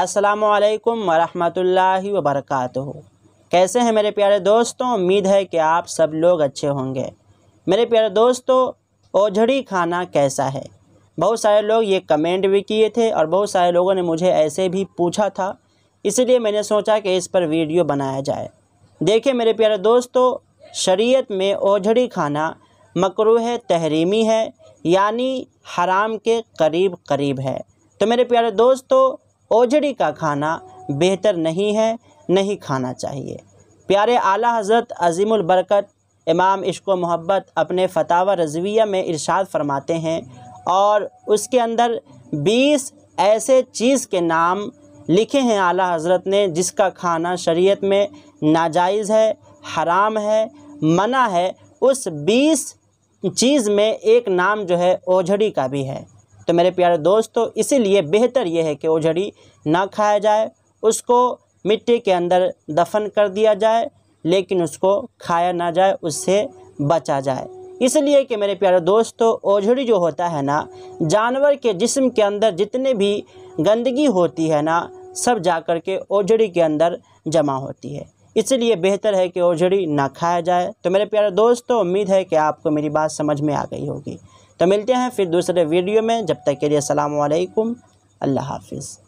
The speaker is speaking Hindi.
असलकम वरहमल वर्क कैसे हैं मेरे प्यारे दोस्तों उम्मीद है कि आप सब लोग अच्छे होंगे मेरे प्यारे दोस्तों ओझड़ी खाना कैसा है बहुत सारे लोग ये कमेंट भी किए थे और बहुत सारे लोगों ने मुझे ऐसे भी पूछा था इसलिए मैंने सोचा कि इस पर वीडियो बनाया जाए देखिए मेरे प्यारे दोस्तों शरीयत में ओझड़ी खाना मकरूह तहरीमी है यानी हराम के करीब करीब है तो मेरे प्यारे दोस्तों ओझड़ी का खाना बेहतर नहीं है नहीं खाना चाहिए प्यारे आला हज़रत अज़ीमबरकत इमाम इश्को मोहब्बत अपने फतावा रजविया में इरशाद फरमाते हैं और उसके अंदर बीस ऐसे चीज़ के नाम लिखे हैं आला हज़रत ने जिसका खाना शरीयत में नाजायज़ है हराम है मना है उस बीस चीज़ में एक नाम जो है ओझड़ी का भी है तो मेरे प्यारे दोस्तों तो इसीलिए बेहतर ये है कि ओझड़ी ना खाया जाए उसको मिट्टी के अंदर दफन कर दिया जाए लेकिन उसको खाया ना जाए उससे बचा जाए इसलिए कि मेरे प्यारे दोस्तों तो ओझड़ी जो होता है ना जानवर के जिस्म के अंदर जितने भी गंदगी होती है ना सब जा कर के ओझड़ी के अंदर जमा होती है इसलिए बेहतर है कि ओझड़ी ना खाया जाए तो मेरे प्यारे दोस्तों उम्मीद है कि आपको मेरी बात समझ में आ गई होगी तो मिलते हैं फिर दूसरे वीडियो में जब तक के लिए असलकुम अल्लाह हाफिज़